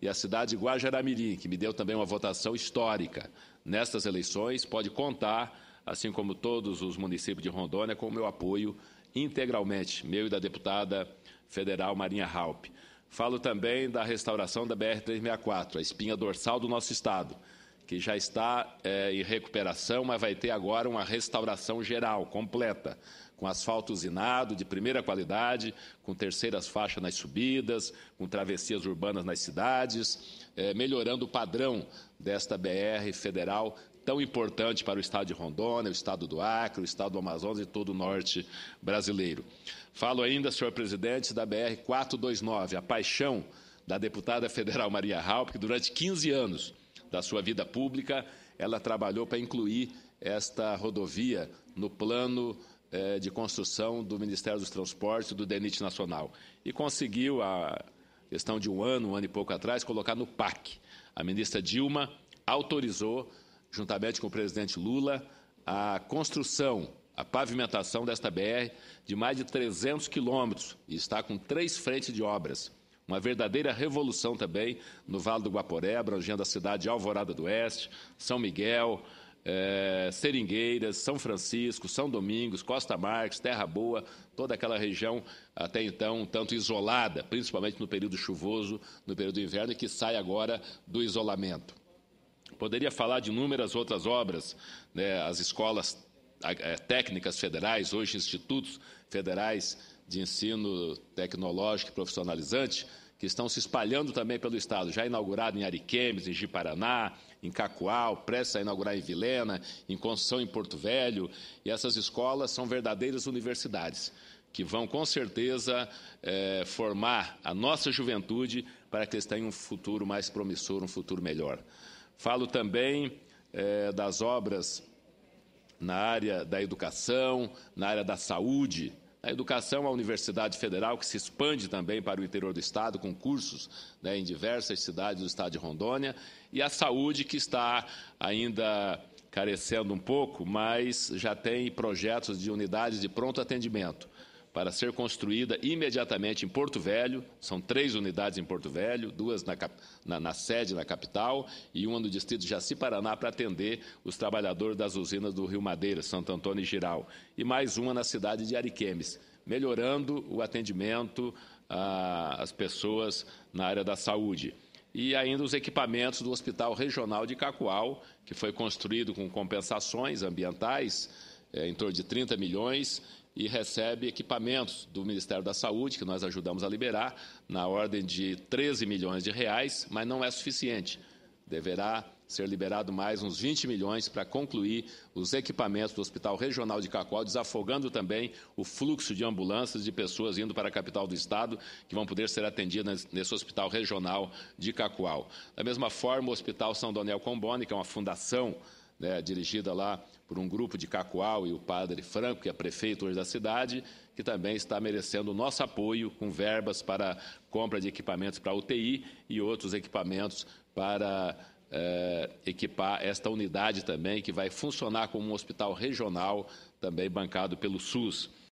e a cidade de Guajaramirim, que me deu também uma votação histórica nestas eleições, pode contar, assim como todos os municípios de Rondônia, com o meu apoio integralmente, meu e da deputada federal Marinha Halpe. Falo também da restauração da BR-364, a espinha dorsal do nosso Estado que já está é, em recuperação, mas vai ter agora uma restauração geral, completa, com asfalto usinado de primeira qualidade, com terceiras faixas nas subidas, com travessias urbanas nas cidades, é, melhorando o padrão desta BR federal tão importante para o estado de Rondônia, o estado do Acre, o estado do Amazonas e todo o norte brasileiro. Falo ainda, senhor presidente, da BR 429, a paixão da deputada federal Maria Halp, que durante 15 anos da sua vida pública, ela trabalhou para incluir esta rodovia no plano eh, de construção do Ministério dos Transportes do DENIT Nacional. E conseguiu, a questão de um ano, um ano e pouco atrás, colocar no PAC. A ministra Dilma autorizou, juntamente com o presidente Lula, a construção, a pavimentação desta BR de mais de 300 quilômetros e está com três frentes de obras. Uma verdadeira revolução também no Vale do Guaporé, abrangendo a cidade de Alvorada do Oeste, São Miguel, é, Seringueiras, São Francisco, São Domingos, Costa Marques, Terra Boa, toda aquela região até então tanto isolada, principalmente no período chuvoso, no período inverno, e que sai agora do isolamento. Poderia falar de inúmeras outras obras, né, as escolas eh, técnicas federais, hoje institutos federais de ensino tecnológico e profissionalizante, que estão se espalhando também pelo Estado, já inaugurado em Ariquemes, em Jiparaná, em Cacoal, prestes a inaugurar em Vilena, em Construção em Porto Velho, e essas escolas são verdadeiras universidades, que vão com certeza eh, formar a nossa juventude para que eles tenham um futuro mais promissor, um futuro melhor. Falo também eh, das obras na área da educação, na área da saúde, a educação, a Universidade Federal, que se expande também para o interior do Estado, com cursos né, em diversas cidades do Estado de Rondônia, e a saúde, que está ainda carecendo um pouco, mas já tem projetos de unidades de pronto atendimento para ser construída imediatamente em Porto Velho. São três unidades em Porto Velho, duas na, na, na sede, na capital, e uma no distrito de Jaci Paraná, para atender os trabalhadores das usinas do Rio Madeira, Santo Antônio e Giral. E mais uma na cidade de Ariquemes, melhorando o atendimento ah, às pessoas na área da saúde e ainda os equipamentos do Hospital Regional de Cacoal, que foi construído com compensações ambientais, é, em torno de 30 milhões, e recebe equipamentos do Ministério da Saúde, que nós ajudamos a liberar, na ordem de 13 milhões de reais, mas não é suficiente. Deverá ser liberado mais uns 20 milhões para concluir os equipamentos do Hospital Regional de Cacoal, desafogando também o fluxo de ambulâncias de pessoas indo para a capital do estado, que vão poder ser atendidas nesse Hospital Regional de Cacoal. Da mesma forma, o Hospital São Daniel Comboni, que é uma fundação né, dirigida lá por um grupo de Cacoal e o padre Franco, que é prefeito hoje da cidade, que também está merecendo o nosso apoio com verbas para compra de equipamentos para UTI e outros equipamentos para eh, equipar esta unidade também, que vai funcionar como um hospital regional, também bancado pelo SUS.